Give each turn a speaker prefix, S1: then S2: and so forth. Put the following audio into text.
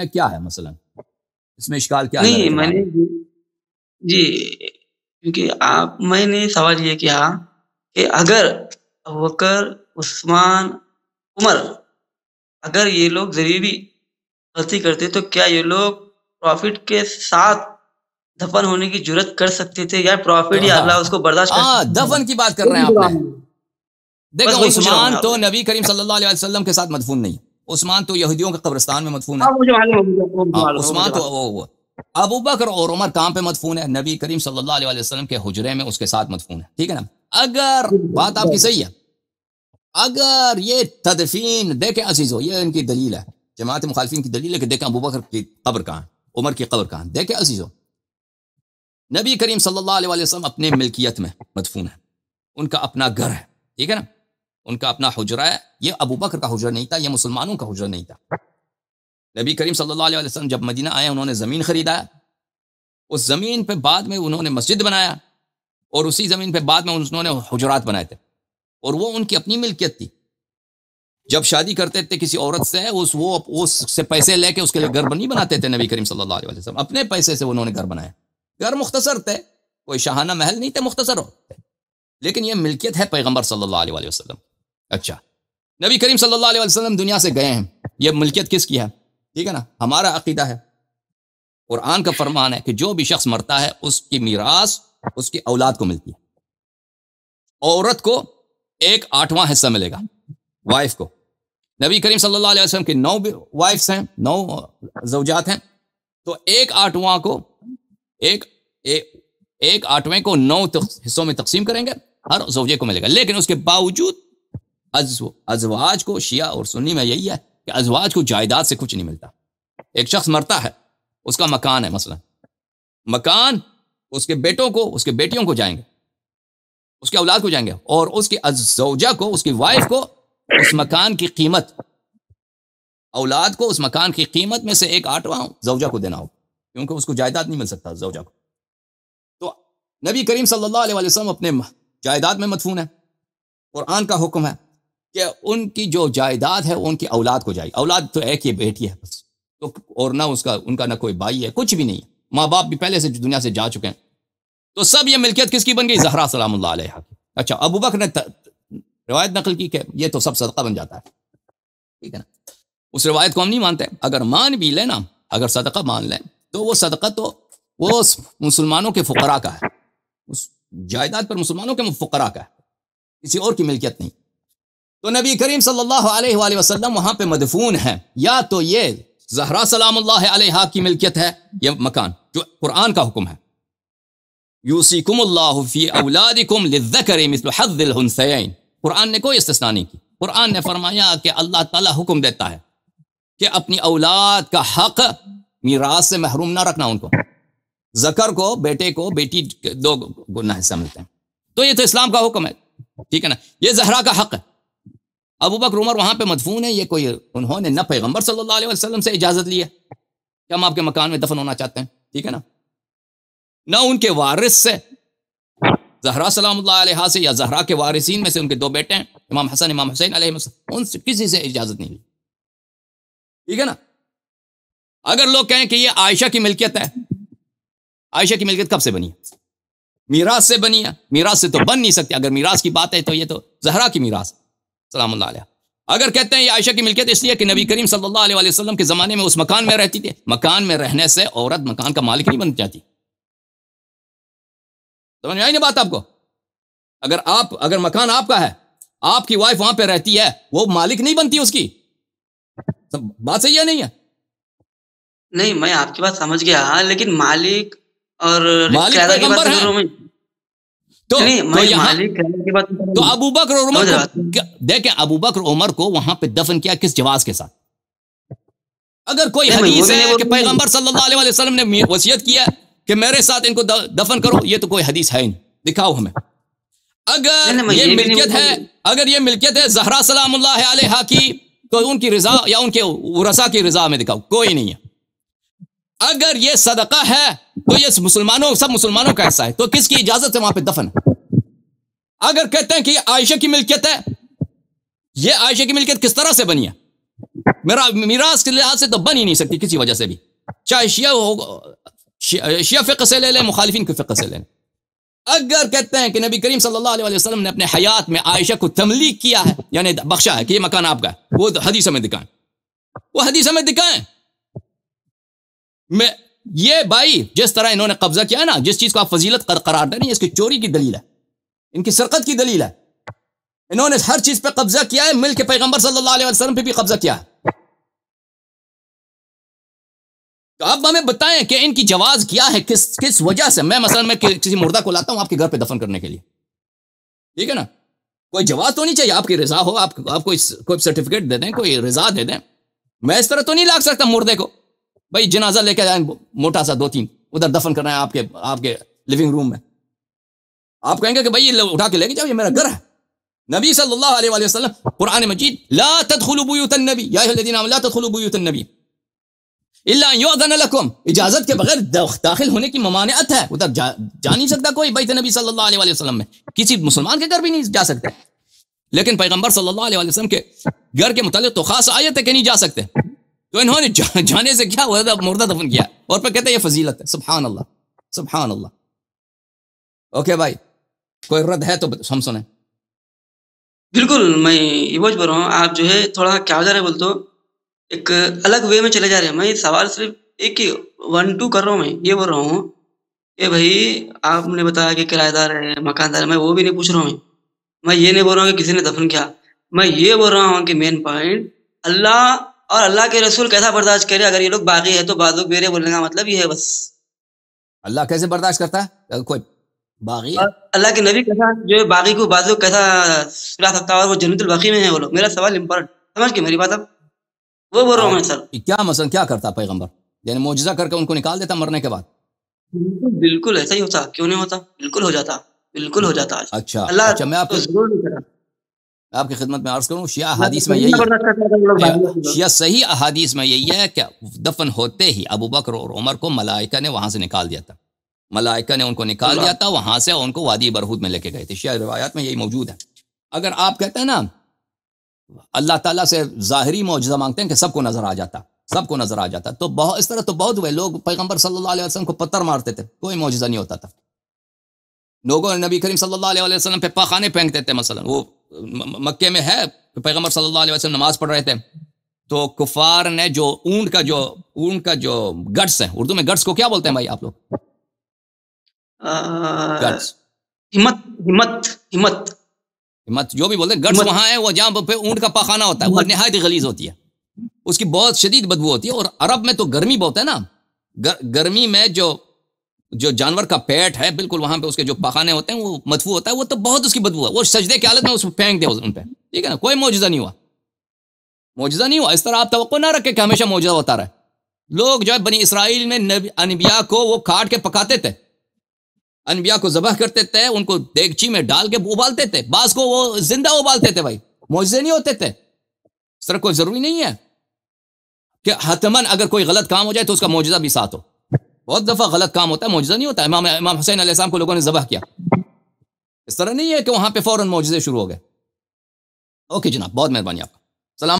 S1: है क्या है मसलन इसमें इश्काल क्या नहीं है मैंने जी क्योंकि आप मैंने सवाल ये किया कि अगर वकर उस्मान उमर अगर ये लोग जरीबी गलती करते तो क्या ये लोग प्रॉफिट के साथ दफन होने की जरूरत कर सकते थे या प्रॉफिट या अल्लाह उसको बर्दाश्त कर हाँ, दफन
S2: की बात कर रहे हैं आप
S1: देखो उस्मान तो
S2: नबी करीम सल्लल्लाहु अलैहि वसल्लम के साथ मदफून नहीं उस्मान तो यहूदियों के कब्रस्तान में मदफून है हाँ, उस्मान तो वो वो अबू बकर और उमर काम पे मदफून है नबी करीम सल्लल्लाहु अलैहि वसल्लम के हुजरे में उसके साथ मदफून है ठीक है ना अगर बात आपकी सही है अगर ये तदफीन देखे अजीज हो ये इनकी दलील है जमात मुखालफिन की दलील है कि देखें अबू बकर की कब्र कहाँ उमर की कब्र कहाँ देखे अजीज हो नबी करीम सल्लल्लाहु अलैहि वसल्लम अपने मिल्कियत में मदफून है उनका अपना घर है ठीक है ना उनका अपना हुजरा है ये अबू बकर का हुजरा नहीं था ये मुसलमानों का हुजरा नहीं था नबी करीम सल्लल्लाहु अलैहि वसल्लम जब मदीना आए उन्होंने ज़मीन ख़रीदा उस ज़मीन पे बाद में उन्होंने मस्जिद बनाया और उसी ज़मीन पे बाद में उन्होंने हजरात बनाए थे और वो उनकी अपनी मिल्कियत थी जब शादी करते थे किसी औरत से उस वो उससे पैसे लेके उसके लिए घर नहीं बनाते थे नबी करीम सल्लल्लाहु अलैहि वसल्लम अपने पैसे से उन्होंने घर बनाया घर मुख्तसर थे कोई शाहाना महल नहीं थे मुख्तसर लेकिन ये मिल्कियत है पैगम्बर सल्ला वसलम अच्छा नबी करीम सल्लल्लाहु अलैहि वसल्लम दुनिया से गए हैं यह मिल्कियत किसकी है ठीक है ना हमारा अकीदा है कुरान का फरमान है कि जो भी शख्स मरता है उसकी मीरास उसकी औलाद को मिलती है औरत को एक आठवां हिस्सा मिलेगा वाइफ को नबी करीम सल्लल्लाहु अलैहि वसल्लम के नौ वाइफ्स हैं नौ जवजात हैं तो एक आठवां को एक ए, एक आठवें को नौ हिस्सों में तकसीम करेंगे हर जवजे को मिलेगा लेकिन उसके बावजूद अजवाज को शिया और सुन्नी में यही है कि अजवाज को जायदाद से कुछ नहीं मिलता एक शख्स मरता है उसका मकान है मसला मकान उसके बेटों को उसके बेटियों को जाएंगे उसके औलाद को जाएंगे और उसकी अजोजा को उसकी वाइफ को उस मकान की कीमत औलाद को उस मकान की कीमत में से एक आठवां जौजा को देना होगा क्योंकि उसको जायदाद नहीं मिल सकता जवजा को तो नबी करीम सल्लल्लाहु अलैहि वसल्लम अपने जायदाद में मदफून है कुरान का हुक्म है कि उनकी जो जायदाद है उनकी औलाद को जाएगी औलाद तो एक ही बेटी है बस तो और ना उसका उनका ना कोई भाई है कुछ भी नहीं है माँ बाप भी पहले से दुनिया से जा चुके हैं तो सब ये मिल्कियत किसकी बन गई जहरा सलाम की अच्छा अबू बकर ने रिवायत नकल की कि ये तो सब सदका बन जाता है ठीक है ना उस रिवायत को हम नहीं मानते अगर मान भी लें ना अगर सदका मान लें तो वो सदका तो वो मुसलमानों के फ़करा का है उस जायदाद पर मुसलमानों के फ़करा का है किसी और की मिल्कियत नहीं तो नबी करीम सल्लल्लाहु अलैहि वसल्लम वहां पे मदफून है या तो ये जहरा सलाम की मिल्कियत है ये मकान जो कुरान का हुक्म है कुरान ने कोई इस्तेना नहीं की कुरान ने फरमाया कि अल्लाह ताला हुक्म देता है कि अपनी औलाद का हक मीरास से महरूम ना रखना उनको जकर को बेटे को बेटी दो गुना हिस्सा मिलते हैं तो ये तो इस्लाम का हुक्म है ठीक है ना ये जहरा का हक है अबू बकर उमर वहाँ पे मदफून है ये कोई उन्होंने न पैगम्बर सल्लल्लाहु अलैहि वसल्लम से इजाज़त ली है कि हम आपके मकान में दफन होना चाहते हैं ठीक है ना न उनके वारिस से जहरा सलाम से या जहरा के वारिसन में से उनके दो बेटे हैं इमाम हसन इमाम हुसैन उनसे किसी से इजाज़त नहीं ली ठीक है ना अगर लोग कहें कि ये आयशा की मिल्कियत है आयशा की मिल्कियत कब से बनी है मीरास से बनी है मीरास से तो बन नहीं सकती अगर मीरास की बात है तो ये तो जहरा की मीरास सलाम अगर कहते हैं ये आयशा की मिलकियत इसलिए कि नबी करीम सल्लल्लाहु अलैहि वसल्लम के ज़माने में उस मकान में रहती थी मकान में रहने से औरत मकान का मालिक नहीं बन जाती समझ में आई ना बात आपको अगर आप अगर मकान आपका है आपकी वाइफ वहां पे रहती है वो मालिक नहीं बनती उसकी बात सही है नहीं है
S1: नहीं मैं आपकी बात समझ गया लेकिन मालिक और मालिक पैगंबर है तो, तो, तो अबू बकर उमर को देखे
S2: अबू बकर उमर को वहां पे दफन किया किस जवाज के साथ
S1: अगर कोई हदीस है
S2: कि पैगंबर सल्लल्लाहु अलैहि वसल्लम ने वसीयत किया कि मेरे साथ इनको दफन करो ये तो कोई हदीस है नहीं दिखाओ हमें अगर ये मिल्कियत है अगर ये मिल्कियत है जहरा सलाम की तो उनकी रजा या उनके रजा की रजा में दिखाओ कोई नहीं है अगर ये सदका है तो ये मुसलमानों सब मुसलमानों का हिस्सा है तो किसकी इजाजत है वहां पे दफन अगर कहते हैं कि आयशा की मिल्कियत है ये आयशा की मिल्कियत किस तरह से बनी है मेरा मीरास के लिहाज से तो बन ही नहीं सकती किसी वजह से भी चाहे शिया हो शिया फ़िक से ले लें मुखालिफिन के फ़िक से ले लें अगर कहते हैं कि नबी करीम सल्लल्लाहु अलैहि वसल्लम ने अपने हयात में आयशा को तमलीक किया है यानी बख्शा है कि ये मकान आपका है वो तो हदीस में दिखाएं वो हदीस में दिखाएं मैं ये भाई जिस तरह इन्होंने कब्जा किया ना जिस चीज को आप फजीलत कर करार दे रही इसकी चोरी की दलील है इनकी सरकत की दलील है इन्होंने हर चीज पे कब्जा किया है मिल के पैगंबर सल्लल्लाहु अलैहि वसल्लम पे भी कब्जा किया है तो अब हमें बताएं कि इनकी जवाज क्या है किस किस वजह से मैं मसलन मैं किसी मुर्दा को लाता हूं आपके घर पे दफन करने के लिए ठीक है ना कोई जवाब तो नहीं चाहिए आपकी रजा हो आप, आपको कोई सर्टिफिकेट दे दें कोई रजा दे दें मैं इस तरह तो नहीं ला सकता मुर्दे को भाई जनाजा लेके जाए मोटा सा दो तीन उधर दफन करना है आपके आपके लिविंग रूम में आप कहेंगे कि भाई ये उठा के लेके जाओ ये मेरा घर है नबी सल्लल्लाहु अलैहि वसल्लम कुरान मजीद ला तदखुलु बुयूतन नबी या अय्युहल्लज़ीना ला तदखुलु बुयूतन नबी इल्ला युअज़न लकुम इजाजत के बगैर दाखिल होने की ममानियत है उधर जा, जा नहीं सकता कोई बैत नबी सल्लल्लाहु अलैहि वसल्लम में किसी मुसलमान के घर भी नहीं जा सकते लेकिन पैगंबर सल्लल्लाहु अलैहि वसल्लम के घर के मुतालिक तो खास आयत है कि नहीं जा सकते तो इन्होंने जाने से क्या हुआ था मुर्दा दफन किया और पर कहते हैं ये फजीलत है सुबहान अल्लाह सुबहान अल्लाह ओके भाई कोई रद्द है तो हम सुने
S1: बिल्कुल मैं ये बोझ बोल रहा हूँ आप जो है थोड़ा क्या हो जा रहा है बोल तो एक अलग वे में चले जा रहे हैं मैं सवाल सिर्फ एक ही वन टू कर रहा हूँ मैं ये बोल रहा हूँ ये भाई आपने बताया कि किराएदार है मकानदार है मैं वो भी नहीं पूछ रहा हूँ मैं मैं ये नहीं बोल रहा हूँ कि किसी ने दफन किया मैं ये बोल रहा हूँ कि मेन पॉइंट अल्लाह और अल्लाह के रसूल कैसा बर्दाश्त करे अगर ये लोग बागी है तो बाजू मेरे बोलने का मतलब ये है बस
S2: अल्लाह कैसे बर्दाश्त करता है कोई
S1: बागी अल्लाह के नबी कैसा जो बागी को बाजू कैसा सुना सकता है और वो जन्नतुल बकी में है वो लोग मेरा सवाल इम्पोर्टेंट समझ के मेरी बात अब
S2: वो बोल रहा हूँ सर हाँ, क्या मसल क्या करता पैगम्बर यानी मुआजा करके उनको निकाल देता मरने के
S1: बाद बिल्कुल ऐसा ही होता क्यों नहीं होता बिल्कुल हो जाता बिल्कुल हो जाता अच्छा अल्लाह
S2: अच्छा, मैं आपको तो जरूर नहीं करा
S1: आपकी खिदमत में अर्ज
S2: करूँ शिया तो हदीस में यही
S1: मतलब।
S2: शिया सही अहादीस में यही है कि दफन होते ही अबू बकर और उमर को मलाइका ने वहाँ से निकाल दिया था मलाइका ने उनको निकाल दिया था वहाँ से उनको वादी बरहूद में लेके गए थे शिया रिवायात में यही मौजूद है अगर आप कहते हैं ना अल्लाह ताला से ज़ाहरी मुआजा मांगते हैं कि सबको नजर आ जाता सबको नजर आ जाता तो बहुत इस तरह तो बहुत हुए लोग पैगम्बर सल्ला को पत्थर मारते थे कोई मुआजा नहीं होता था लोगों ने नबी करीम सल्लल्लाहु अलैहि वसल्लम पे पखाने फेंकते थे मसलन वो मक्के में है पैगम्बर सल्लल्लाहु अलैहि वसल्लम नमाज पढ़ रहे थे तो कुफार ने जो ऊंट का जो ऊंट का जो गट्स है उर्दू में गट्स को क्या बोलते हैं भाई आप लोग हिम्मत हिम्मत हिम्मत हिम्मत जो भी बोलते हैं गट्स वहां है वो जहां पे ऊंट का पखाना होता है वो नहायत गलीज होती है उसकी बहुत शदीद बदबू होती है और अरब में तो गर्मी बहुत है ना गर, गर्मी में जो जो जानवर का पेट है बिल्कुल वहां पे उसके जो पखाने होते हैं वो मदफू होता है वो तो बहुत उसकी बदबू है वो सजदे की हालत में उसको फेंक दिया उन पर ठीक है ना कोई मौजूदा नहीं हुआ मौजूदा नहीं हुआ इस तरह आप तो ना रखें कि हमेशा मौजूदा होता रहे लोग जो है बनी इसराइल में अनबिया को वो काट के पकाते थे अनबिया को जबह करते थे उनको देगची में डाल के उबालते थे बास को वो जिंदा उबालते थे भाई मौजे नहीं होते थे इस तरह कोई जरूरी नहीं है कि हतमन अगर कोई गलत काम हो जाए तो उसका मौजूदा भी साथ हो बहुत दफा गलत काम होता है मौजूदा नहीं होता इमाम इमाम हुसैन आसमाम को लोगों ने जबह किया इस तरह नहीं है कि वहां पे फौरन मौज़े शुरू हो गए ओके जनाब बहुत मेहरबानी आपका